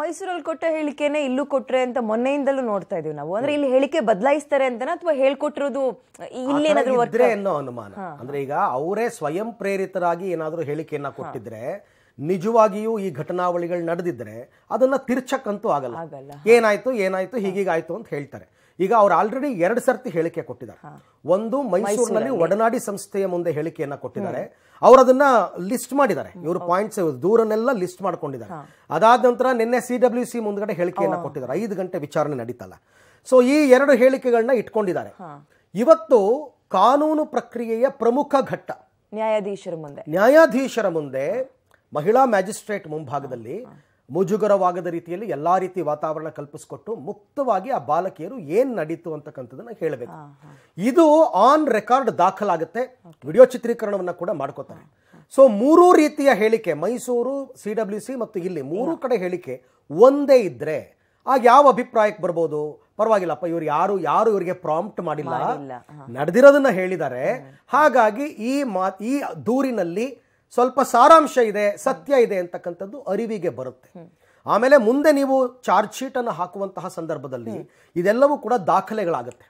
ಮೈಸೂರಲ್ಲಿ ಕೊಟ್ಟ ಹೇಳಿಕೆನೆ ಇಲ್ಲೂ ಕೊಟ್ರೆ ಅಂತ ಮೊನ್ನೆಯಿಂದಲೂ ನೋಡ್ತಾ ಇದೀವಿ ನಾವು ಅಂದ್ರೆ ಇಲ್ಲಿ ಹೇಳಿಕೆ ಬದಲಾಯಿಸ್ತಾರೆ ಅಂತಾನೆ ಅಥವಾ ಹೇಳ್ಕೊಟ್ಟಿರೋದು ಇಲ್ಲೇನಾದ್ರೂ ಅನ್ನೋ ಅನುಮಾನ ಅಂದ್ರೆ ಈಗ ಅವರೇ ಸ್ವಯಂ ಪ್ರೇರಿತರಾಗಿ ಏನಾದರೂ ಹೇಳಿಕೆಯನ್ನ ಕೊಟ್ಟಿದ್ರೆ ನಿಜವಾಗಿಯೂ ಈ ಘಟನಾವಳಿಗಳು ನಡೆದಿದ್ರೆ ಅದನ್ನ ತಿರ್ಚಕ್ಕಂತೂ ಆಗಲ್ಲ ಏನಾಯ್ತು ಏನಾಯ್ತು ಹೀಗೀಗಾಯ್ತು ಅಂತ ಹೇಳ್ತಾರೆ ಈಗ ಅವ್ರು ಆಲ್ರೆಡಿ ಎರಡು ಸರ್ತಿ ಹೇಳಿಕೆ ಕೊಟ್ಟಿದ್ದಾರೆ ಒಂದು ಮೈಸೂರಿನಲ್ಲಿ ಒಡನಾಡಿ ಸಂಸ್ಥೆಯ ಮುಂದೆ ಹೇಳಿಕೆಯನ್ನ ಕೊಟ್ಟಿದ್ದಾರೆ ಅವರು ಅದನ್ನ ಲಿಸ್ಟ್ ಮಾಡಿದ್ದಾರೆ ಇವರು ಪಾಯಿಂಟ್ಸ್ ದೂರನ್ನೆಲ್ಲ ಲಿಸ್ಟ್ ಮಾಡ್ಕೊಂಡಿದ್ದಾರೆ ಅದಾದ ನಂತರ ನಿನ್ನೆ ಸಿ ಡಬ್ಲ್ಯೂ ಸಿ ಮುಂದ್ಗಡೆ ಹೇಳಿಕೆಯನ್ನ ಕೊಟ್ಟಿದ್ದಾರೆ ಐದು ಗಂಟೆ ವಿಚಾರಣೆ ನಡೀತಲ್ಲ ಸೊ ಈ ಎರಡು ಹೇಳಿಕೆಗಳನ್ನ ಇಟ್ಕೊಂಡಿದ್ದಾರೆ ಇವತ್ತು ಕಾನೂನು ಪ್ರಕ್ರಿಯೆಯ ಪ್ರಮುಖ ಘಟ್ಟ ನ್ಯಾಯಾಧೀಶರ ಮುಂದೆ ನ್ಯಾಯಾಧೀಶರ ಮುಂದೆ ಮಹಿಳಾ ಮ್ಯಾಜಿಸ್ಟ್ರೇಟ್ ಮುಂಭಾಗದಲ್ಲಿ ಮುಜುಗರವಾಗದ ರೀತಿಯಲ್ಲಿ ಎಲ್ಲಾ ರೀತಿ ವಾತಾವರಣ ಕಲ್ಪಿಸಿಕೊಟ್ಟು ಮುಕ್ತವಾಗಿ ಆ ಬಾಲಕಿಯರು ಏನು ನಡೀತು ಅಂತಕ್ಕಂಥದ್ದನ್ನು ಹೇಳಬೇಕು ಇದು ಆನ್ ರೆಕಾರ್ಡ್ ದಾಖಲಾಗುತ್ತೆ ವಿಡಿಯೋ ಚಿತ್ರೀಕರಣವನ್ನು ಕೂಡ ಮಾಡ್ಕೋತಾರೆ ಸೊ ಮೂರು ರೀತಿಯ ಹೇಳಿಕೆ ಮೈಸೂರು ಸಿ ಡಬ್ಲ್ಯೂ ಸಿ ಮತ್ತು ಇಲ್ಲಿ ಮೂರು ಕಡೆ ಹೇಳಿಕೆ ಒಂದೇ ಇದ್ದರೆ ಆಗ ಯಾವ ಅಭಿಪ್ರಾಯಕ್ಕೆ ಬರ್ಬೋದು ಪರವಾಗಿಲ್ಲಪ್ಪ ಇವ್ರು ಯಾರು ಯಾರು ಇವರಿಗೆ ಪ್ರಾಂಪ್ಟ್ ಮಾಡಿಲ್ಲ ನಡೆದಿರೋದನ್ನ ಹೇಳಿದ್ದಾರೆ ಹಾಗಾಗಿ ಈ ಮಾ ಈ ದೂರಿನಲ್ಲಿ ಸ್ವಲ್ಪ ಸಾರಾಂಶ ಇದೆ ಸತ್ಯ ಇದೆ ಅಂತಕ್ಕಂಥದ್ದು ಅರಿವಿಗೆ ಬರುತ್ತೆ ಆಮೇಲೆ ಮುಂದೆ ನೀವು ಚಾರ್ಜ್ ಶೀಟ್ ಅನ್ನು ಹಾಕುವಂತಹ ಸಂದರ್ಭದಲ್ಲಿ ಇದೆಲ್ಲವೂ ಕೂಡ ದಾಖಲೆಗಳಾಗುತ್ತೆ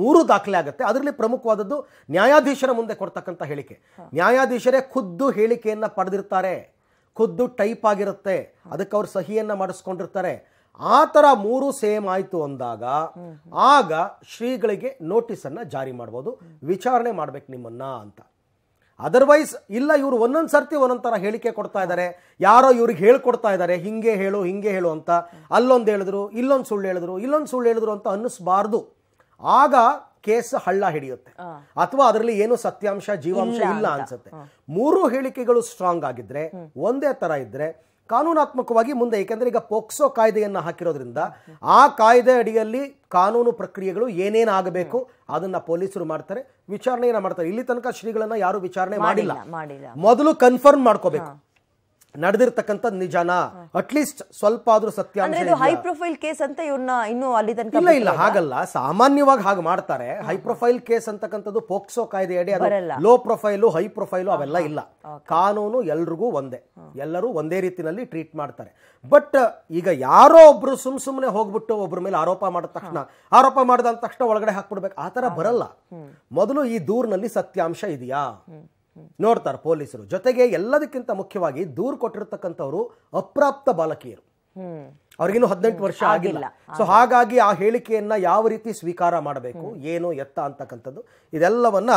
ಮೂರು ದಾಖಲೆ ಆಗುತ್ತೆ ಅದರಲ್ಲಿ ಪ್ರಮುಖವಾದದ್ದು ನ್ಯಾಯಾಧೀಶರ ಮುಂದೆ ಕೊಡ್ತಕ್ಕಂಥ ಹೇಳಿಕೆ ನ್ಯಾಯಾಧೀಶರೇ ಖುದ್ದು ಹೇಳಿಕೆಯನ್ನು ಪಡೆದಿರ್ತಾರೆ ಖುದ್ದು ಟೈಪ್ ಆಗಿರುತ್ತೆ ಅದಕ್ಕೆ ಅವ್ರು ಸಹಿಯನ್ನು ಮಾಡಿಸ್ಕೊಂಡಿರ್ತಾರೆ ಆ ಥರ ಮೂರು ಸೇಮ್ ಆಯಿತು ಅಂದಾಗ ಆಗ ಶ್ರೀಗಳಿಗೆ ನೋಟಿಸನ್ನು ಜಾರಿ ಮಾಡ್ಬೋದು ವಿಚಾರಣೆ ಮಾಡ್ಬೇಕು ನಿಮ್ಮನ್ನ ಅಂತ ಅದರ್ವೈಸ್ ಇಲ್ಲ ಇವರು ಒಂದೊಂದು ಸರ್ತಿ ಒಂದೊಂದು ಥರ ಹೇಳಿಕೆ ಕೊಡ್ತಾ ಇದ್ದಾರೆ ಯಾರೋ ಇವ್ರಿಗೆ ಹೇಳ್ಕೊಡ್ತಾ ಇದ್ದಾರೆ ಹಿಂಗೆ ಹೇಳು ಹಿಂಗೆ ಹೇಳು ಅಂತ ಅಲ್ಲೊಂದು ಹೇಳಿದ್ರು ಇಲ್ಲೊಂದು ಸುಳ್ಳು ಹೇಳಿದ್ರು ಇಲ್ಲೊಂದು ಸುಳ್ಳು ಹೇಳಿದ್ರು ಅಂತ ಅನ್ನಿಸ್ಬಾರ್ದು ಆಗ ಕೇಸ್ ಹಳ್ಳ ಹಿಡಿಯುತ್ತೆ ಅಥವಾ ಅದರಲ್ಲಿ ಏನು ಸತ್ಯಾಂಶ ಜೀವಾಂಶ ಇಲ್ಲ ಅನ್ಸುತ್ತೆ ಮೂರು ಹೇಳಿಕೆಗಳು ಸ್ಟ್ರಾಂಗ್ ಆಗಿದ್ರೆ ಒಂದೇ ತರ ಇದ್ರೆ ಕಾನೂನಾತ್ಮಕವಾಗಿ ಮುಂದೆ ಏಕೆಂದರೆ ಈಗ ಪೋಕ್ಸೋ ಕಾಯ್ದೆಯನ್ನು ಹಾಕಿರೋದ್ರಿಂದ ಆ ಕಾಯ್ದೆ ಅಡಿಯಲ್ಲಿ ಕಾನೂನು ಪ್ರಕ್ರಿಯೆಗಳು ಏನೇನು ಆಗಬೇಕು ಅದನ್ನು ಪೊಲೀಸರು ಮಾಡ್ತಾರೆ ವಿಚಾರಣೆಯನ್ನು ಮಾಡ್ತಾರೆ ಇಲ್ಲಿ ತನಕ ಶ್ರೀಗಳನ್ನು ಯಾರು ವಿಚಾರಣೆ ಮಾಡಿಲ್ಲ ಮೊದಲು ಕನ್ಫರ್ಮ್ ಮಾಡ್ಕೋಬೇಕು ನಡೆದಿರ್ತಕ್ಕಂಥ ನಿಜಾನ ಅಟ್ಲೀಸ್ಟ್ ಸ್ವಲ್ಪ ಆದ್ರೂ ಸತ್ಯಾಂಶ ಹೈ ಪ್ರೊಫೈಲ್ ಕೇಸ್ ಅಂತ ಇವ್ರನ್ನ ಇನ್ನು ಅಲ್ಲಿ ತನಕ ಇಲ್ಲ ಇಲ್ಲ ಹಾಗಲ್ಲ ಸಾಮಾನ್ಯವಾಗಿ ಹಾಗೆ ಮಾಡ್ತಾರೆ ಹೈ ಪ್ರೊಫೈಲ್ ಕೇಸ್ ಅಂತಕ್ಕಂಥದ್ದು ಪೋಕ್ಸೋ ಅಡಿ ಅದು ಲೋ ಪ್ರೊಫೈಲು ಹೈ ಪ್ರೊಫೈಲು ಅವೆಲ್ಲ ಇಲ್ಲ ಕಾನೂನು ಎಲ್ರಿಗೂ ಒಂದೇ ಎಲ್ಲರೂ ಒಂದೇ ರೀತಿಯಲ್ಲಿ ಟ್ರೀಟ್ ಮಾಡ್ತಾರೆ ಬಟ್ ಈಗ ಯಾರೋ ಒಬ್ರು ಸುಮ್ ಸುಮ್ನೆ ಹೋಗ್ಬಿಟ್ಟು ಒಬ್ಬರ ಮೇಲೆ ಆರೋಪ ಮಾಡಿದ ತಕ್ಷಣ ಆರೋಪ ಮಾಡಿದ ತಕ್ಷಣ ಒಳಗಡೆ ಹಾಕ್ಬಿಡ್ಬೇಕು ಆ ಬರಲ್ಲ ಮೊದಲು ಈ ದೂರ್ನಲ್ಲಿ ಸತ್ಯಾಂಶ ಇದೆಯಾ ನೋಡ್ತಾರೆ ಪೊಲೀಸರು ಜೊತೆಗೆ ಎಲ್ಲದಕ್ಕಿಂತ ಮುಖ್ಯವಾಗಿ ದೂರು ಕೊಟ್ಟಿರ್ತಕ್ಕಂಥವ್ರು ಅಪ್ರಾಪ್ತ ಬಾಲಕಿಯರು ಅವ್ರಿಗಿನ್ನೂ ಹದಿನೆಂಟು ವರ್ಷ ಆಗಿಲ್ಲ ಸೊ ಹಾಗಾಗಿ ಆ ಹೇಳಿಕೆಯನ್ನ ಯಾವ ರೀತಿ ಸ್ವೀಕಾರ ಮಾಡಬೇಕು ಏನು ಎತ್ತ ಅಂತಕ್ಕಂಥದ್ದು ಇದೆಲ್ಲವನ್ನ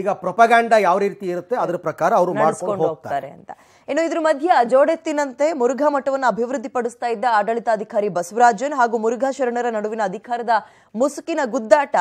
ಈಗ ಪ್ರೊಪಗ್ಯಾಂಡ ಯಾವ ರೀತಿ ಇರುತ್ತೆ ಅದರ ಪ್ರಕಾರ ಅವರು ಮಾಡ್ಕೊಂಡು ಹೋಗ್ತಾರೆ ಅಂತ ಇನ್ನು ಇದ್ರ ಮಧ್ಯೆ ಜೋಡೆತ್ತಿನಂತೆ ಮುರುಘಾ ಮಠವನ್ನು ಅಭಿವೃದ್ಧಿಪಡಿಸ್ತಾ ಇದ್ದ ಆಡಳಿತಾಧಿಕಾರಿ ಬಸವರಾಜನ್ ಹಾಗೂ ಮುರುಘಾ ಶರಣರ ನಡುವಿನ ಅಧಿಕಾರದ ಮುಸುಕಿನ ಗುದ್ದಾಟ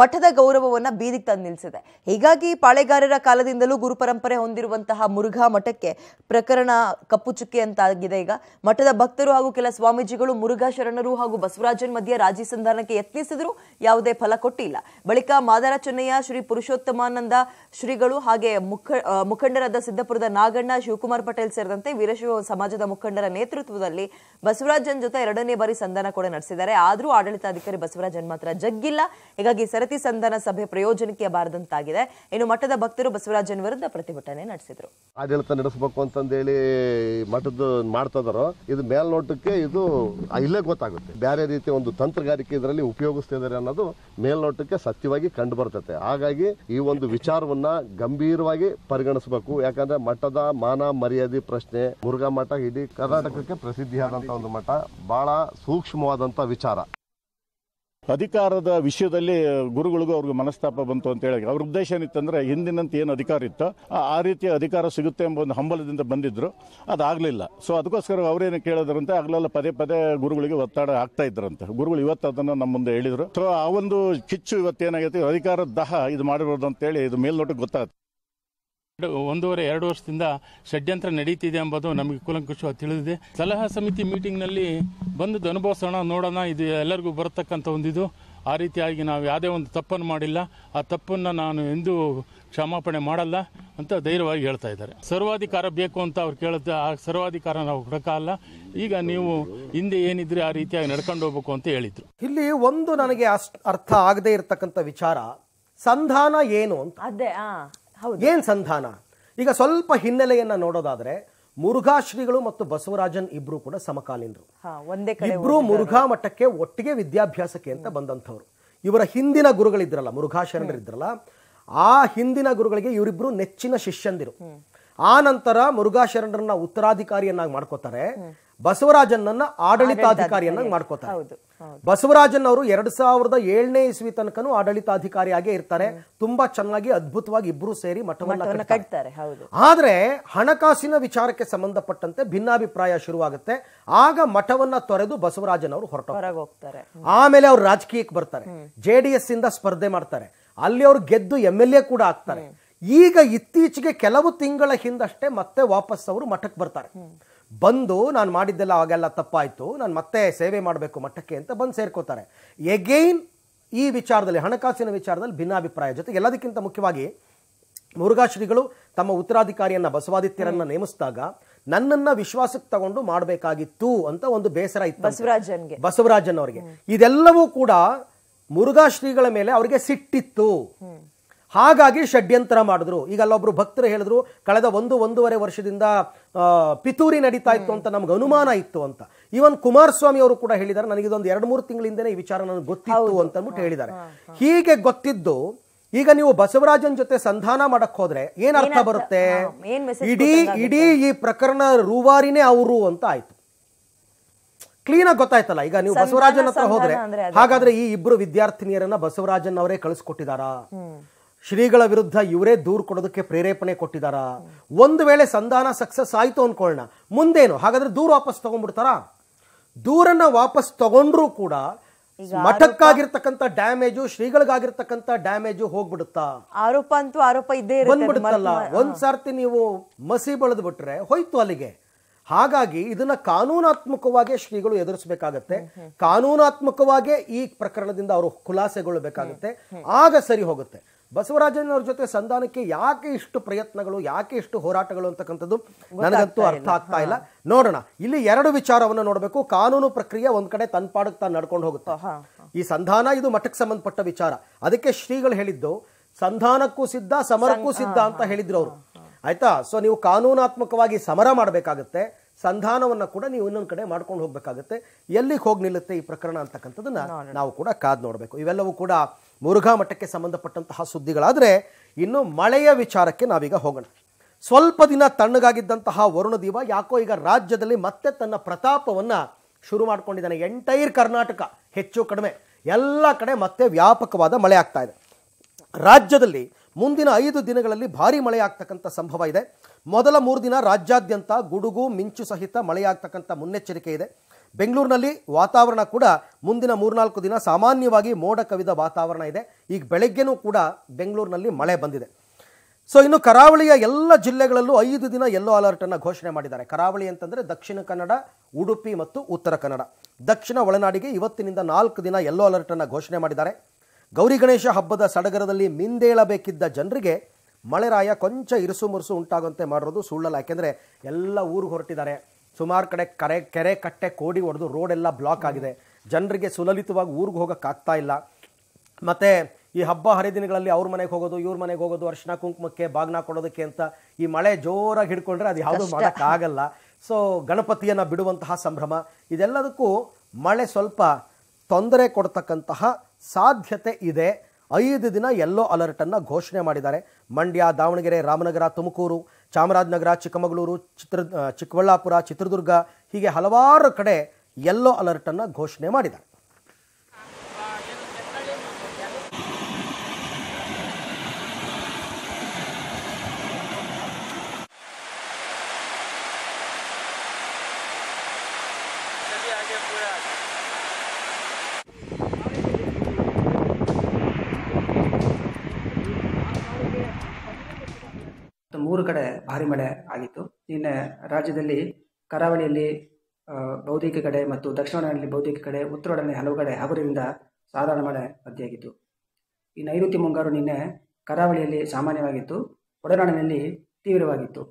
ಮಠದ ಗೌರವವನ್ನ ಬೀದಿಗೆ ತಂದು ನಿಲ್ಲಿಸಿದೆ ಹೀಗಾಗಿ ಪಾಳೆಗಾರರ ಕಾಲದಿಂದಲೂ ಗುರು ಪರಂಪರೆ ಹೊಂದಿರುವಂತಹ ಮುರುಘಾ ಮಠಕ್ಕೆ ಪ್ರಕರಣ ಕಪ್ಪು ಚುಕ್ಕೆ ಅಂತಾಗಿದೆ ಈಗ ಮಠದ ಭಕ್ತರು ಹಾಗೂ ಕೆಲ ಸ್ವಾಮೀಜಿಗಳು ಮುರುಘಾ ಶರಣರು ಹಾಗೂ ಬಸವರಾಜನ್ ಮಧ್ಯೆ ರಾಜಿ ಸಂಧಾನಕ್ಕೆ ಯತ್ನಿಸಿದ್ರು ಯಾವುದೇ ಫಲ ಕೊಟ್ಟಿಲ್ಲ ಬಳಿಕ ಮಾದಾರ ಚೆನ್ನಯ್ಯ ಶ್ರೀ ಪುರುಷೋತ್ತಮಾನಂದ ಶ್ರೀಗಳು ಹಾಗೆ ಮುಖ ಮುಖಂಡರಾದ ಸಿದ್ದಪುರದ ನಾಗಣ್ಣ ಶಿವಕುಮಾರ್ ಪಟೇಲ್ ಸೇರಿದಂತೆ ವೀರಶಿವ ಸಮಾಜದ ಮುಖಂಡರ ನೇತೃತ್ವದಲ್ಲಿ ಬಸವರಾಜನ್ ಜೊತೆ ಎರಡನೇ ಬಾರಿ ಸಂಧಾನ ಕೂಡ ನಡೆಸಿದ್ದಾರೆ ಆದರೂ ಆಡಳಿತಾಧಿಕಾರಿ ಬಸವರಾಜನ್ ಮಾತ್ರ ಜಗ್ಗಿಲ್ಲ ಹೀಗಾಗಿ ಸರತಿ ಸಂಧಾನ ಸಭೆ ಪ್ರಯೋಜನಕ್ಕೆ ಬಾರದಂತಾಗಿದೆ ಇನ್ನು ಮಠದ ಭಕ್ತರು ಬಸವರಾಜನ್ ವಿರುದ್ಧ ಪ್ರತಿಭಟನೆ ನಡೆಸಿದರು ಆಡಳಿತ ನಡೆಸಬೇಕು ಅಂತಂದೇಳಿ ಮಠದ ಮಾಡ್ತಾ ಇದು ಮೇಲ್ನೋಟಕ್ಕೆ ಇದು ಇಲ್ಲೇ ಗೊತ್ತಾಗುತ್ತೆ ಬೇರೆ ರೀತಿಯ ಒಂದು ತಂತ್ರಗಾರಿಕೆ ಇದರಲ್ಲಿ ಉಪಯೋಗಿಸ್ತಿದ್ದಾರೆ ಅನ್ನೋದು ಮೇಲ್ನೋಟಕ್ಕೆ ಸತ್ಯವಾಗಿ ಕಂಡು ಬರ್ತದೆ ಹಾಗಾಗಿ ಈ ಒಂದು ವಿಚಾರ ವಿಚಾರವನ್ನ ಗಂಭೀರವಾಗಿ ಪರಿಗಣಿಸಬೇಕು ಯಾಕಂದ್ರೆ ಮಠದ ಮಾನ ಮರ್ಯಾದೆ ಪ್ರಶ್ನೆ ಮುರುಘಾ ಮಠ ಇಡೀ ಕರ್ನಾಟಕಕ್ಕೆ ಪ್ರಸಿದ್ಧಿಯಾದಂತಹ ಒಂದು ಮಠ ಬಹಳ ಸೂಕ್ಷ್ಮವಾದಂತಹ ವಿಚಾರ ಅಧಿಕಾರದ ವಿಷಯದಲ್ಲಿ ಗುರುಗಳಿಗೂ ಅವ್ರಿಗೆ ಮನಸ್ತಾಪ ಬಂತು ಅಂತ ಹೇಳಿ ಅವ್ರ ಉದ್ದೇಶ ಏನಿತ್ತಂದ್ರೆ ಹಿಂದಿನಂತ ಏನು ಅಧಿಕಾರ ಇತ್ತು ಆ ರೀತಿಯ ಅಧಿಕಾರ ಸಿಗುತ್ತೆ ಎಂಬ ಒಂದು ಹಂಬಲದಿಂದ ಬಂದಿದ್ರು ಅದಾಗಲಿಲ್ಲ ಸೊ ಅದಕ್ಕೋಸ್ಕರ ಅವರೇನು ಕೇಳಿದ್ರಂತೆ ಆಗ್ಲೆಲ್ಲ ಪದೇ ಪದೇ ಗುರುಗಳಿಗೆ ಒತ್ತಡ ಆಗ್ತಾ ಇದ್ರಂತೆ ಗುರುಗಳು ಇವತ್ತು ಅದನ್ನು ನಮ್ಮ ಮುಂದೆ ಹೇಳಿದರು ಸೊ ಆ ಒಂದು ಕಿಚ್ಚು ಇವತ್ತೇನಾಗೈತಿ ಅಧಿಕಾರದ ದಹ ಇದು ಮಾಡಿರೋದು ಅಂತೇಳಿ ಇದು ಮೇಲ್ನೋಟಕ್ಕೆ ಗೊತ್ತಾಗುತ್ತೆ ಒಂದೂವರೆ ಎರಡು ವರ್ಷದಿಂದ ಷಡ್ಯಂತ್ರ ನಡೀತಿದೆ ಎಂಬುದು ನಮಗೆ ಕುಲಂಕುಷ ತಿಳಿದಿದೆ ಸಲಹಾ ಸಮಿತಿ ಮೀಟಿಂಗ್ನಲ್ಲಿ ಬಂದು ಅನುಭವಿಸೋಣ ನೋಡೋಣ ಇದು ಎಲ್ಲರಿಗೂ ಬರತಕ್ಕಂಥ ಒಂದಿದು ಆ ರೀತಿಯಾಗಿ ನಾವು ಯಾವುದೇ ಒಂದು ತಪ್ಪನ್ನು ಮಾಡಿಲ್ಲ ಆ ತಪ್ಪನ್ನು ನಾನು ಎಂದೂ ಕ್ಷಮಾಪಣೆ ಮಾಡಲ್ಲ ಅಂತ ಧೈರ್ಯವಾಗಿ ಹೇಳ್ತಾ ಇದ್ದಾರೆ ಸರ್ವಾಧಿಕಾರ ಬೇಕು ಅಂತ ಅವ್ರು ಕೇಳುತ್ತೆ ಆ ಸರ್ವಾಧಿಕಾರ ನಾವು ಹುಡುಕಲ್ಲ ಈಗ ನೀವು ಹಿಂದೆ ಏನಿದ್ರೆ ಆ ರೀತಿಯಾಗಿ ನಡ್ಕೊಂಡು ಹೋಗ್ಬೇಕು ಅಂತ ಹೇಳಿದ್ರು ಇಲ್ಲಿ ಒಂದು ನನಗೆ ಅರ್ಥ ಆಗದೆ ಇರತಕ್ಕಂಥ ವಿಚಾರ ಸಂಧಾನ ಏನು ಅಂತ ಅದೇ ಏನ್ ಸಂಧಾನ ಈಗ ಸ್ವಲ್ಪ ಹಿನ್ನೆಲೆಯನ್ನ ನೋಡೋದಾದ್ರೆ ಶ್ರೀಗಳು ಮತ್ತು ಬಸವರಾಜನ್ ಇಬ್ರು ಕೂಡ ಸಮಕಾಲೀನರು ಇಬ್ರು ಮುರುಘಾ ಮಠಕ್ಕೆ ಒಟ್ಟಿಗೆ ವಿದ್ಯಾಭ್ಯಾಸಕ್ಕೆ ಅಂತ ಬಂದಂಥವ್ರು ಇವರ ಹಿಂದಿನ ಗುರುಗಳಿದ್ರಲ್ಲ ಮುರುಘಾ ಇದ್ರಲ್ಲ ಆ ಹಿಂದಿನ ಗುರುಗಳಿಗೆ ಇವರಿಬ್ರು ನೆಚ್ಚಿನ ಶಿಷ್ಯಂದಿರು ಆ ನಂತರ ಮುರುಘಾ ಶರಣರನ್ನ ಉತ್ತರಾಧಿಕಾರಿಯನ್ನಾಗಿ ಮಾಡ್ಕೋತಾರೆ ಬಸವರಾಜನನ್ನ ಆಡಳಿತಾಧಿಕಾರಿಯನ್ನಾಗಿ ಮಾಡ್ಕೋತಾರೆ ಬಸವರಾಜನ್ ಅವರು ಎರಡ್ ಸಾವಿರದ ಏಳನೇ ಇಸ್ವಿ ತನಕನೂ ಆಡಳಿತಾಧಿಕಾರಿಯಾಗೇ ಇರ್ತಾರೆ ತುಂಬಾ ಚೆನ್ನಾಗಿ ಅದ್ಭುತವಾಗಿ ಇಬ್ರು ಸೇರಿ ಮಠವನ್ನು ಕಟ್ತಾರೆ ಆದ್ರೆ ಹಣಕಾಸಿನ ವಿಚಾರಕ್ಕೆ ಸಂಬಂಧಪಟ್ಟಂತೆ ಭಿನ್ನಾಭಿಪ್ರಾಯ ಶುರುವಾಗುತ್ತೆ ಆಗ ಮಠವನ್ನ ತೊರೆದು ಬಸವರಾಜನ್ ಅವರು ಹೊರಟೋಗ್ತಾರೆ ಆಮೇಲೆ ಅವ್ರು ರಾಜಕೀಯಕ್ಕೆ ಬರ್ತಾರೆ ಜೆ ಇಂದ ಸ್ಪರ್ಧೆ ಮಾಡ್ತಾರೆ ಅಲ್ಲಿ ಅವ್ರು ಗೆದ್ದು ಎಂ ಎಲ್ ಎ ಕೂಡ ಆಗ್ತಾರೆ ಈಗ ಇತ್ತೀಚೆಗೆ ಕೆಲವು ತಿಂಗಳ ಹಿಂದಷ್ಟೇ ಮತ್ತೆ ವಾಪಸ್ ಅವರು ಮಠಕ್ಕೆ ಬರ್ತಾರೆ ಬಂದು ನಾನು ಮಾಡಿದ್ದೆಲ್ಲ ಆಗೆಲ್ಲ ತಪ್ಪಾಯಿತು ನಾನು ಮತ್ತೆ ಸೇವೆ ಮಾಡಬೇಕು ಮಟ್ಟಕ್ಕೆ ಅಂತ ಬಂದು ಸೇರ್ಕೋತಾರೆ ಎಗೈನ್ ಈ ವಿಚಾರದಲ್ಲಿ ಹಣಕಾಸಿನ ವಿಚಾರದಲ್ಲಿ ಭಿನ್ನಾಭಿಪ್ರಾಯ ಜೊತೆಗೆ ಎಲ್ಲದಕ್ಕಿಂತ ಮುಖ್ಯವಾಗಿ ಮುರುಘಾಶ್ರೀಗಳು ತಮ್ಮ ಉತ್ತರಾಧಿಕಾರಿಯನ್ನು ಬಸವಾದಿತ್ಯರನ್ನು ನೇಮಿಸಿದಾಗ ನನ್ನನ್ನು ವಿಶ್ವಾಸಕ್ಕೆ ತಗೊಂಡು ಮಾಡಬೇಕಾಗಿತ್ತು ಅಂತ ಒಂದು ಬೇಸರ ಇತ್ತು ಬಸವರಾಜನ್ಗೆ ಬಸವರಾಜನ್ ಅವರಿಗೆ ಇದೆಲ್ಲವೂ ಕೂಡ ಮುರುಘಾಶ್ರೀಗಳ ಮೇಲೆ ಅವರಿಗೆ ಸಿಟ್ಟಿತ್ತು ಹಾಗಾಗಿ ಷಡ್ಯಂತರ ಮಾಡಿದ್ರು ಈಗ ಅಲ್ಲೊಬ್ರು ಭಕ್ತರು ಹೇಳಿದ್ರು ಕಳೆದ ಒಂದು ಒಂದೂವರೆ ವರ್ಷದಿಂದ ಪಿತೂರಿ ನಡೀತಾ ಇತ್ತು ಅಂತ ನಮ್ಗೆ ಅನುಮಾನ ಇತ್ತು ಅಂತ ಈವನ್ ಕುಮಾರಸ್ವಾಮಿ ಅವರು ಕೂಡ ಹೇಳಿದ್ದಾರೆ ಇದೊಂದು ಎರಡು ಮೂರು ತಿಂಗಳಿಂದನೇ ಈ ವಿಚಾರ ನನಗೆ ಗೊತ್ತಿತ್ತು ಅಂತ ಅಂದ್ಬಿಟ್ಟು ಹೇಳಿದ್ದಾರೆ ಹೀಗೆ ಗೊತ್ತಿದ್ದು ಈಗ ನೀವು ಬಸವರಾಜನ್ ಜೊತೆ ಸಂಧಾನ ಮಾಡಕ್ ಹೋದ್ರೆ ಏನ್ ಅರ್ಥ ಬರುತ್ತೆ ಇಡೀ ಇಡೀ ಈ ಪ್ರಕರಣ ರೂವಾರಿನೇ ಅವರು ಅಂತ ಆಯ್ತು ಕ್ಲೀನ್ ಆಗಿ ಗೊತ್ತಾಯ್ತಲ್ಲ ಈಗ ನೀವು ಬಸವರಾಜನ್ ಹತ್ರ ಹೋದ್ರೆ ಹಾಗಾದ್ರೆ ಈ ಇಬ್ರು ವಿದ್ಯಾರ್ಥಿನಿಯರನ್ನ ಬಸವರಾಜನ್ ಅವರೇ ಕಳಿಸ್ಕೊಟ್ಟಿದಾರಾ ಶ್ರೀಗಳ ವಿರುದ್ಧ ಇವರೇ ದೂರು ಕೊಡೋದಕ್ಕೆ ಪ್ರೇರೇಪಣೆ ಕೊಟ್ಟಿದಾರಾ ಒಂದು ವೇಳೆ ಸಂಧಾನ ಸಕ್ಸಸ್ ಆಯಿತು ಅಂದ್ಕೊಳ್ಳೋಣ ಮುಂದೇನು ಹಾಗಾದ್ರೆ ದೂರ್ ವಾಪಸ್ ತಗೊಂಡ್ಬಿಡ್ತಾರ ದೂರನ್ನ ವಾಪಸ್ ತಗೊಂಡ್ರೂ ಕೂಡ ಮಠಕ್ಕಾಗಿರ್ತಕ್ಕಂಥ ಡ್ಯಾಮೇಜು ಶ್ರೀಗಳಿಗಾಗಿರ್ತಕ್ಕಂಥ ಡ್ಯಾಮೇಜು ಹೋಗ್ಬಿಡುತ್ತಾ ಆರೋಪ ಅಂತೂ ಆರೋಪ ಇದ್ದೇ ಬಂದ್ಬಿಡುತ್ತಲ್ಲ ಒಂದ್ ಸರ್ತಿ ನೀವು ಮಸಿ ಬಳದ್ ಬಿಟ್ರೆ ಹೋಯ್ತು ಅಲ್ಲಿಗೆ ಹಾಗಾಗಿ ಇದನ್ನ ಕಾನೂನಾತ್ಮಕವಾಗಿ ಶ್ರೀಗಳು ಎದುರಿಸಬೇಕಾಗತ್ತೆ ಕಾನೂನಾತ್ಮಕವಾಗಿ ಈ ಪ್ರಕರಣದಿಂದ ಅವರು ಖುಲಾಸೆಗೊಳ್ಳಬೇಕಾಗತ್ತೆ ಆಗ ಸರಿ ಹೋಗುತ್ತೆ ಬಸವರಾಜನವ್ರ ಜೊತೆ ಸಂಧಾನಕ್ಕೆ ಯಾಕೆ ಇಷ್ಟು ಪ್ರಯತ್ನಗಳು ಯಾಕೆ ಇಷ್ಟು ಹೋರಾಟಗಳು ಅಂತಕ್ಕಂಥದ್ದು ನನಗಂತೂ ಅರ್ಥ ಆಗ್ತಾ ಇಲ್ಲ ನೋಡೋಣ ಇಲ್ಲಿ ಎರಡು ವಿಚಾರವನ್ನು ನೋಡಬೇಕು ಕಾನೂನು ಪ್ರಕ್ರಿಯೆ ಒಂದ್ ಕಡೆ ತನ್ನ ಪಾಡಕ್ಕೆ ತಾನು ನಡ್ಕೊಂಡು ಹೋಗುತ್ತೆ ಈ ಸಂಧಾನ ಇದು ಮಠಕ್ಕೆ ಸಂಬಂಧಪಟ್ಟ ವಿಚಾರ ಅದಕ್ಕೆ ಶ್ರೀಗಳು ಹೇಳಿದ್ದು ಸಂಧಾನಕ್ಕೂ ಸಿದ್ಧ ಸಮರಕ್ಕೂ ಸಿದ್ಧ ಅಂತ ಹೇಳಿದ್ರು ಅವರು ಆಯ್ತಾ ಸೊ ನೀವು ಕಾನೂನಾತ್ಮಕವಾಗಿ ಸಮರ ಮಾಡಬೇಕಾಗತ್ತೆ ಸಂಧಾನವನ್ನು ಕೂಡ ನೀವು ಇನ್ನೊಂದು ಕಡೆ ಮಾಡ್ಕೊಂಡು ಹೋಗಬೇಕಾಗುತ್ತೆ ಎಲ್ಲಿಗೆ ಹೋಗಿ ನಿಲ್ಲುತ್ತೆ ಈ ಪ್ರಕರಣ ಅಂತಕ್ಕಂಥದ್ದನ್ನು ನಾವು ಕೂಡ ಕಾದು ನೋಡಬೇಕು ಇವೆಲ್ಲವೂ ಕೂಡ ಮುರುಘಾ ಮಠಕ್ಕೆ ಸಂಬಂಧಪಟ್ಟಂತಹ ಸುದ್ದಿಗಳಾದರೆ ಇನ್ನು ಮಳೆಯ ವಿಚಾರಕ್ಕೆ ನಾವೀಗ ಹೋಗೋಣ ಸ್ವಲ್ಪ ದಿನ ತಣ್ಣಗಾಗಿದ್ದಂತಹ ವರುಣದೀವ ಯಾಕೋ ಈಗ ರಾಜ್ಯದಲ್ಲಿ ಮತ್ತೆ ತನ್ನ ಪ್ರತಾಪವನ್ನು ಶುರು ಮಾಡಿಕೊಂಡಿದ್ದಾನೆ ಎಂಟೈರ್ ಕರ್ನಾಟಕ ಹೆಚ್ಚು ಕಡಿಮೆ ಎಲ್ಲ ಕಡೆ ಮತ್ತೆ ವ್ಯಾಪಕವಾದ ಮಳೆ ಆಗ್ತಾ ಇದೆ ರಾಜ್ಯದಲ್ಲಿ ಮುಂದಿನ ಐದು ದಿನಗಳಲ್ಲಿ ಭಾರೀ ಮಳೆಯಾಗ್ತಕ್ಕಂಥ ಸಂಭವ ಇದೆ ಮೊದಲ ಮೂರು ದಿನ ರಾಜ್ಯಾದ್ಯಂತ ಗುಡುಗು ಮಿಂಚು ಸಹಿತ ಮಳೆಯಾಗ್ತಕ್ಕಂಥ ಮುನ್ನೆಚ್ಚರಿಕೆ ಇದೆ ಬೆಂಗಳೂರಿನಲ್ಲಿ ವಾತಾವರಣ ಕೂಡ ಮುಂದಿನ ಮೂರ್ನಾಲ್ಕು ದಿನ ಸಾಮಾನ್ಯವಾಗಿ ಮೋಡ ಕವಿದ ವಾತಾವರಣ ಇದೆ ಈಗ ಬೆಳಗ್ಗೆನೂ ಕೂಡ ಬೆಂಗಳೂರಿನಲ್ಲಿ ಮಳೆ ಬಂದಿದೆ ಸೊ ಇನ್ನು ಕರಾವಳಿಯ ಎಲ್ಲ ಜಿಲ್ಲೆಗಳಲ್ಲೂ ಐದು ದಿನ ಯೆಲ್ಲೋ ಅಲರ್ಟನ್ನು ಘೋಷಣೆ ಮಾಡಿದ್ದಾರೆ ಕರಾವಳಿ ಅಂತಂದರೆ ದಕ್ಷಿಣ ಕನ್ನಡ ಉಡುಪಿ ಮತ್ತು ಉತ್ತರ ಕನ್ನಡ ದಕ್ಷಿಣ ಒಳನಾಡಿಗೆ ಇವತ್ತಿನಿಂದ ನಾಲ್ಕು ದಿನ ಯೆಲ್ಲೋ ಅಲರ್ಟನ್ನು ಘೋಷಣೆ ಮಾಡಿದ್ದಾರೆ ಗೌರಿ ಗಣೇಶ ಹಬ್ಬದ ಸಡಗರದಲ್ಲಿ ಮಿಂದೇಳಬೇಕಿದ್ದ ಜನರಿಗೆ ಮಳೆರಾಯ ಕೊಂಚ ಇರುಸು ಮುರುಸು ಉಂಟಾಗುವಂತೆ ಮಾಡಿರೋದು ಸುಳ್ಳಲ್ಲ ಯಾಕೆಂದರೆ ಎಲ್ಲ ಊರಿಗೆ ಹೊರಟಿದ್ದಾರೆ ಸುಮಾರು ಕಡೆ ಕರೆ ಕೆರೆ ಕಟ್ಟೆ ಕೋಡಿ ಹೊಡೆದು ರೋಡೆಲ್ಲ ಬ್ಲಾಕ್ ಆಗಿದೆ ಜನರಿಗೆ ಸುಲಲಿತವಾಗಿ ಊರಿಗೆ ಹೋಗೋಕ್ಕಾಗ್ತಾ ಇಲ್ಲ ಮತ್ತು ಈ ಹಬ್ಬ ಹರಿದಿನಗಳಲ್ಲಿ ಅವ್ರ ಮನೆಗೆ ಹೋಗೋದು ಇವ್ರ ಮನೆಗೆ ಹೋಗೋದು ಅರ್ಶಿನ ಕುಂಕುಮಕ್ಕೆ ಬಾಗ್ನ ಕೊಡೋದಕ್ಕೆ ಅಂತ ಈ ಮಳೆ ಜೋರಾಗಿ ಹಿಡ್ಕೊಂಡ್ರೆ ಅದು ಯಾವುದೂ ಮಾಡೋಕ್ಕಾಗಲ್ಲ ಸೊ ಗಣಪತಿಯನ್ನು ಬಿಡುವಂತಹ ಸಂಭ್ರಮ ಇದೆಲ್ಲದಕ್ಕೂ ಮಳೆ ಸ್ವಲ್ಪ ತೊಂದರೆ ಕೊಡ್ತಕ್ಕಂತಹ ಸಾಧ್ಯತೆ ಇದೆ ಐದು ದಿನ ಯೆಲ್ಲೋ ಅಲರ್ಟನ್ನು ಘೋಷಣೆ ಮಾಡಿದ್ದಾರೆ ಮಂಡ್ಯ ದಾವಣಗೆರೆ ರಾಮನಗರ ತುಮಕೂರು ಚಾಮರಾಜನಗರ ಚಿಕ್ಕಮಗಳೂರು ಚಿತ್ರ ಚಿಕ್ಕಬಳ್ಳಾಪುರ ಚಿತ್ರದುರ್ಗ ಹೀಗೆ ಹಲವಾರು ಕಡೆ ಯೆಲ್ಲೋ ಅಲರ್ಟನ್ನು ಘೋಷಣೆ ಮಾಡಿದ್ದಾರೆ ಮೂರು ಕಡೆ ಭಾರಿ ಮಳೆ ಆಗಿತ್ತು ನಿನ್ನೆ ರಾಜ್ಯದಲ್ಲಿ ಕರಾವಳಿಯಲ್ಲಿ ಬೌದ್ಧಿಕ ಕಡೆ ಮತ್ತು ದಕ್ಷಿಣ ಒಳನಾಡಿನಲ್ಲಿ ಬೌದ್ಧಿಕ ಕಡೆ ಉತ್ತರ ಒಳನಾಡಿನ ಹಲವು ಕಡೆ ಹಗುರದಿಂದ ಸಾಧಾರಣ ಮಳೆ ಪತ್ತೆಯಾಗಿತ್ತು ಈ ನೈಋತ್ಯ ಮುಂಗಾರು ನಿನ್ನೆ ಕರಾವಳಿಯಲ್ಲಿ ಸಾಮಾನ್ಯವಾಗಿತ್ತು ಒಡನಾಡಿನಲ್ಲಿ ತೀವ್ರವಾಗಿತ್ತು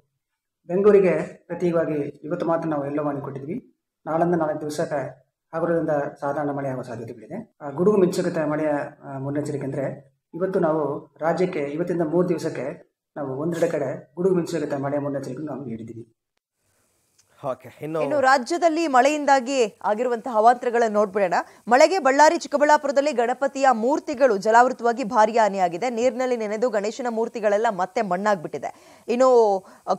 ಬೆಂಗಳೂರಿಗೆ ಪ್ರತೀಕವಾಗಿ ಇವತ್ತು ಮಾತ್ರ ನಾವು ಎಲ್ಲೋ ಮಾಡಿಕೊಟ್ಟಿದ್ವಿ ನಾಳಿಂದ ನಾಲ್ಕು ದಿವಸಕ್ಕೆ ಹಗುರದಿಂದ ಸಾಧಾರಣ ಮಳೆ ಆಗುವ ಸಾಧ್ಯತೆಗಳಿದೆ ಗುಡುಗು ಮಿಂಚುಕತೆ ಮಳೆಯ ಮುನ್ನೆಚ್ಚರಿಕೆ ಅಂದರೆ ಇವತ್ತು ನಾವು ರಾಜ್ಯಕ್ಕೆ ಇವತ್ತಿಂದ ಮೂರು ದಿವಸಕ್ಕೆ ನಾವು ಒಂದೆರಡು ಕಡೆ ಗುಡುಗು ಮಿಂಚಿನ ಮಾಡಿ ಮುನ್ನೆಚ್ಚರಿಕೆ ನಾವು ಹಿಡಿದೀವಿ ಇನ್ನು ರಾಜ್ಯದಲ್ಲಿ ಮಳೆಯಿಂದಾಗಿ ಆಗಿರುವಂತಹ ಅವಾಂತರಗಳನ್ನು ನೋಡ್ಬಿಡೋಣ ಮಳೆಗೆ ಬಳ್ಳಾರಿ ಚಿಕ್ಕಬಳ್ಳಾಪುರದಲ್ಲಿ ಗಣಪತಿಯ ಮೂರ್ತಿಗಳು ಜಲಾವೃತವಾಗಿ ಭಾರಿ ಹಾನಿಯಾಗಿದೆ ನೀರಿನಲ್ಲಿ ನೆನೆದು ಗಣೇಶನ ಮೂರ್ತಿಗಳೆಲ್ಲ ಮತ್ತೆ ಮಣ್ಣಾಗ್ಬಿಟ್ಟಿದೆ ಇನ್ನು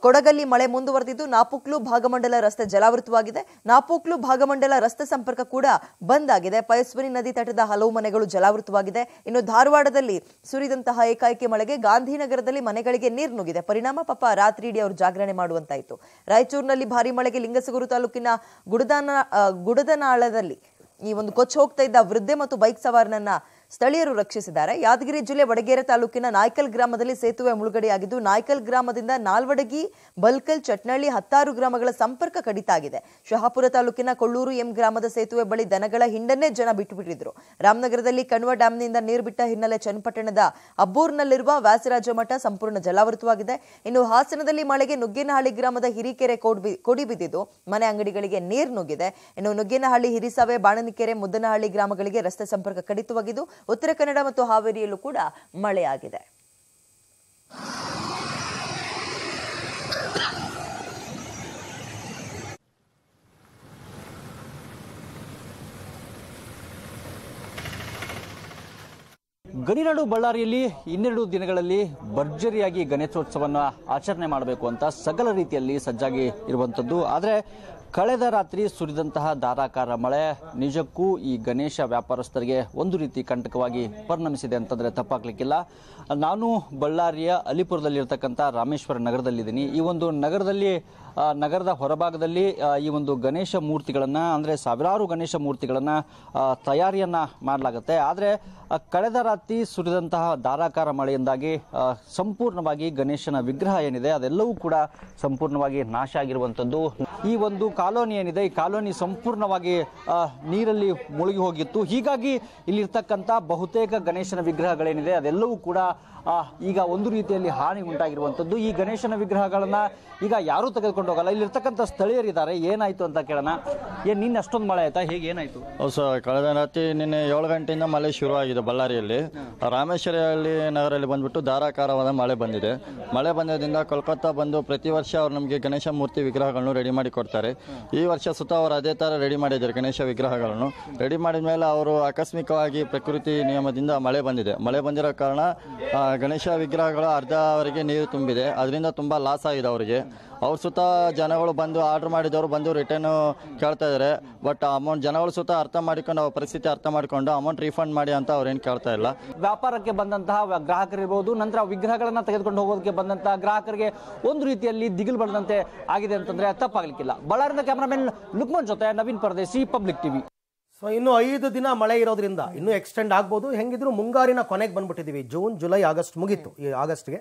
ಕೊಡಗಲ್ಲಿ ಮಳೆ ಮುಂದುವರೆದಿದ್ದು ನಾಪುಕ್ಲು ಭಾಗಮಂಡಲ ರಸ್ತೆ ಜಲಾವೃತವಾಗಿದೆ ನಾಪುಕ್ಲು ಭಾಗಮಂಡಲ ರಸ್ತೆ ಸಂಪರ್ಕ ಕೂಡ ಬಂದ್ ಆಗಿದೆ ಪಯಸ್ವಿನಿ ನದಿ ತಟದ ಹಲವು ಮನೆಗಳು ಜಲಾವೃತವಾಗಿದೆ ಇನ್ನು ಧಾರವಾಡದಲ್ಲಿ ಸುರಿದಂತಹ ಏಕಾಏಕಿ ಮಳೆಗೆ ಗಾಂಧಿನಗರದಲ್ಲಿ ಮನೆಗಳಿಗೆ ನೀರು ನುಗ್ಗಿದೆ ಪರಿಣಾಮ ಪಾಪ ರಾತ್ರಿ ಇಡೀ ಅವರು ಜಾಗರಣೆ ಮಾಡುವಂತಾಯಿತು ರಾಯಚೂರಿನಲ್ಲಿ ಭಾರಿ ಮಳೆ ಲಿಂಗಸಗುರು ಲಿಂಗಸಗೂರು ತಾಲೂಕಿನ ಗುಡದನ ಗುಡದನಾಳದಲ್ಲಿ ಈ ಒಂದು ಕೊಚ್ಚಿ ಹೋಗ್ತಾ ಇದ್ದ ವೃದ್ಧೆ ಮತ್ತು ಬೈಕ್ ಸವಾರನನ್ನ ಸ್ಥಳೀಯರು ರಕ್ಷಿಸಿದ್ದಾರೆ ಯಾದಗಿರಿ ಜಿಲ್ಲೆ ವಡಗೇರೆ ತಾಲೂಕಿನ ನಾಯ್ಕಲ್ ಗ್ರಾಮದಲ್ಲಿ ಸೇತುವೆ ಮುಳುಗಡೆಯಾಗಿದ್ದು ನಾಯ್ಕಲ್ ಗ್ರಾಮದಿಂದ ನಾಲ್ವಡಗಿ ಬಲ್ಕಲ್ ಚಟ್ನಳ್ಳಿ ಹತ್ತಾರು ಗ್ರಾಮಗಳ ಸಂಪರ್ಕ ಕಡಿತ ಆಗಿದೆ ಶಹಾಪುರ ತಾಲೂಕಿನ ಕೊಳ್ಳೂರು ಎಂ ಗ್ರಾಮದ ಸೇತುವೆ ಬಳಿ ದನಗಳ ಹಿಂಡನ್ನೇ ಜನ ಬಿಟ್ಟುಬಿಟ್ಟಿದ್ರು ರಾಮನಗರದಲ್ಲಿ ಕಣ್ವ ಡ್ಯಾಂನಿಂದ ನೀರು ಬಿಟ್ಟ ಹಿನ್ನೆಲೆ ಚನ್ನಪಟ್ಟಣದ ಅಬ್ಬೂರ್ನಲ್ಲಿರುವ ವ್ಯಾಸರಾಜ ಮಠ ಸಂಪೂರ್ಣ ಜಲಾವೃತವಾಗಿದೆ ಇನ್ನು ಹಾಸನದಲ್ಲಿ ಮಳೆಗೆ ನುಗ್ಗೇನಹಳ್ಳಿ ಗ್ರಾಮದ ಹಿರಿಕೆರೆ ಕೊಡಿ ಬಿದ್ದಿದ್ದು ಮನೆ ಅಂಗಡಿಗಳಿಗೆ ನೀರು ನುಗ್ಗಿದೆ ಇನ್ನು ನುಗ್ಗೇನಹಳ್ಳಿ ಹಿರಿಸಾವೆ ಬಾಣನಿಕೆರೆ ಮುದ್ದನಹಳ್ಳಿ ಗ್ರಾಮಗಳಿಗೆ ರಸ್ತೆ ಸಂಪರ್ಕ ಕಡಿತವಾಗಿದ್ದು ಉತ್ತರ ಕನ್ನಡ ಮತ್ತು ಹಾವೇರಿಯಲ್ಲೂ ಕೂಡ ಮಳೆಯಾಗಿದೆ ಗಣಿನಾಡು ಬಳ್ಳಾರಿಯಲ್ಲಿ ಇನ್ನೆರಡು ದಿನಗಳಲ್ಲಿ ಭರ್ಜರಿಯಾಗಿ ಗಣೇಶೋತ್ಸವನ ಆಚರಣೆ ಮಾಡಬೇಕು ಅಂತ ಸಕಲ ರೀತಿಯಲ್ಲಿ ಸಜ್ಜಾಗಿ ಇರುವಂಥದ್ದು ಆದರೆ ಕಳೆದ ರಾತ್ರಿ ಸುರಿದಂತಹ ಧಾರಾಕಾರ ಮಳೆ ನಿಜಕ್ಕೂ ಈ ಗಣೇಶ ವ್ಯಾಪಾರಸ್ಥರಿಗೆ ಒಂದು ರೀತಿ ಕಂಟಕವಾಗಿ ಪರಿಣಮಿಸಿದೆ ಅಂತಂದರೆ ತಪ್ಪಾಗ್ಲಿಕ್ಕಿಲ್ಲ ನಾನು ಬಳ್ಳಾರಿಯ ಅಲಿಪುರದಲ್ಲಿರ್ತಕ್ಕಂಥ ರಾಮೇಶ್ವರ ನಗರದಲ್ಲಿದ್ದೀನಿ ಈ ಒಂದು ನಗರದಲ್ಲಿ ನಗರದ ಹೊರಭಾಗದಲ್ಲಿ ಈ ಒಂದು ಗಣೇಶ ಮೂರ್ತಿಗಳನ್ನು ಅಂದರೆ ಸಾವಿರಾರು ಗಣೇಶ ಮೂರ್ತಿಗಳನ್ನು ತಯಾರಿಯನ್ನು ಮಾಡಲಾಗುತ್ತೆ ಆದರೆ ಕಳೆದ ರಾತ್ರಿ ಸುರಿದಂತಹ ಧಾರಾಕಾರ ಮಳೆಯಿಂದಾಗಿ ಸಂಪೂರ್ಣವಾಗಿ ಗಣೇಶನ ವಿಗ್ರಹ ಏನಿದೆ ಅದೆಲ್ಲವೂ ಕೂಡ ಸಂಪೂರ್ಣವಾಗಿ ನಾಶ ಆಗಿರುವಂಥದ್ದು ಈ ಒಂದು ಕಾಲೋನಿ ಏನಿದೆ ಈ ಕಾಲೋನಿ ಸಂಪೂರ್ಣವಾಗಿ ನೀರಲ್ಲಿ ಮುಳುಗಿ ಹೋಗಿತ್ತು ಹೀಗಾಗಿ ಇಲ್ಲಿರ್ತಕ್ಕಂಥ ಬಹುತೇಕ ಗಣೇಶನ ವಿಗ್ರಹಗಳೇನಿದೆ ಅದೆಲ್ಲವೂ ಕೂಡ ಈಗ ಒಂದು ರೀತಿಯಲ್ಲಿ ಹಾನಿ ಉಂಟಾಗಿರುವಂಥದ್ದು ಈ ಗಣೇಶನ ವಿಗ್ರಹಗಳನ್ನು ಈಗ ಯಾರೂ ತೆಗೆದುಕೊಂಡು ಹೋಗಲ್ಲ ಇಲ್ಲಿರ್ತಕ್ಕಂಥ ಸ್ಥಳೀಯರಿದ್ದಾರೆ ಏನಾಯ್ತು ಅಂತ ಕೇಳೋಣ ಏನು ನಿನ್ನ ಅಷ್ಟೊಂದು ಮಳೆ ಆಯ್ತಾ ಹೇಗೆ ಏನಾಯ್ತು ಸರ್ ಕಳೆದ ರಾತ್ರಿ ನಿನ್ನೆ ಏಳು ಗಂಟೆಯಿಂದ ಮಳೆ ಶುರುವಾಗಿದೆ ಬಳ್ಳಾರಿಯಲ್ಲಿ ರಾಮೇಶ್ವರಹಳ್ಳಿ ನಗರಲ್ಲಿ ಬಂದ್ಬಿಟ್ಟು ಧಾರಾಕಾರವಾದ ಮಳೆ ಬಂದಿದೆ ಮಳೆ ಬಂದಿದ್ದರಿಂದ ಕೋಲ್ಕತ್ತಾ ಬಂದು ಪ್ರತಿ ವರ್ಷ ಅವರು ನಮಗೆ ಗಣೇಶ ಮೂರ್ತಿ ವಿಗ್ರಹಗಳನ್ನು ರೆಡಿ ಮಾಡಿ ಕೊಡ್ತಾರೆ ಈ ವರ್ಷ ಸುತ್ತ ಅವರು ಅದೇ ಥರ ರೆಡಿ ಮಾಡಿದ್ದಾರೆ ಗಣೇಶ ವಿಗ್ರಹಗಳನ್ನು ರೆಡಿ ಮಾಡಿದ ಮೇಲೆ ಅವರು ಆಕಸ್ಮಿಕವಾಗಿ ಪ್ರಕೃತಿ ನಿಯಮದಿಂದ ಮಳೆ ಬಂದಿದೆ ಮಳೆ ಬಂದಿರೋ ಕಾರಣ ಗಣೇಶ ವಿಗ್ರಹಗಳ ಅರ್ಧವರೆಗೆ ನೀರು ತುಂಬಿದೆ ಅದರಿಂದ ತುಂಬ ಲಾಸ್ ಆಗಿದೆ ಅವರಿಗೆ ಅವ್ರ ಸುತ್ತ ಜನಗಳು ಬಂದು ಆರ್ಡ್ರ್ ಮಾಡಿದವರು ಬಂದು ರಿಟರ್ನು ಕೇಳ್ತಾ ಇದ್ದಾರೆ ಬಟ್ ಅಮೌಂಟ್ ಜನಗಳು ಸುತ್ತ ಅರ್ಥ ಮಾಡಿಕೊಂಡು ಅವ್ರ ಪರಿಸ್ಥಿತಿ ಅರ್ಥ ಮಾಡಿಕೊಂಡು ಅಮೌಂಟ್ ರೀಫಂಡ್ ಮಾಡಿ ಅಂತ ಅವ್ರೇನು ಕೇಳ್ತಾ ಇಲ್ಲ ವ್ಯಾಪಾರಕ್ಕೆ ಬಂದಂತಹ ಗ್ರಾಹಕರಿರ್ಬೋದು ನಂತರ ವಿಗ್ರಹಗಳನ್ನು ತೆಗೆದುಕೊಂಡು ಹೋಗೋದಕ್ಕೆ ಬಂದಂತಹ ಗ್ರಾಹಕರಿಗೆ ಒಂದು ರೀತಿಯಲ್ಲಿ ದಿಗಿಲು ಬಡದಂತೆ ಆಗಿದೆ ಅಂತಂದ್ರೆ ತಪ್ಪಾಗಲಿಕ್ಕಿಲ್ಲ ಬಳ್ಳಾರಿನ ಕ್ಯಾಮರಾಮನ್ ಲುಕ್ಮನ್ ಜೊತೆ Naveen Paradeshi public TV so ಇನ್ನು ಐದು ದಿನ ಮಳೆ ಇರೋದ್ರಿಂದ ಇನ್ನೂ ಎಕ್ಸ್ಟೆಂಡ್ ಆಗ್ಬೋದು ಹೆಂಗಿದ್ರು ಮುಂಗಾರಿನ ಕೊನೆಗೆ ಬಂದ್ಬಿಟ್ಟಿದ್ದೀವಿ ಜೂನ್ ಜುಲೈ ಆಗಸ್ಟ್ ಮುಗೀತು ಈ ಆಗಸ್ಟ್ಗೆ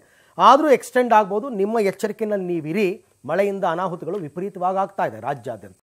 ಆದರೂ ಎಕ್ಸ್ಟೆಂಡ್ ಆಗ್ಬೋದು ನಿಮ್ಮ ಎಚ್ಚರಿಕೆಯಲ್ಲಿ ನೀವಿರಿ ಮಳೆಯಿಂದ ಅನಾಹುತಗಳು ವಿಪರೀತವಾಗಿ ಆಗ್ತಾ ಇದೆ ರಾಜ್ಯಾದ್ಯಂತ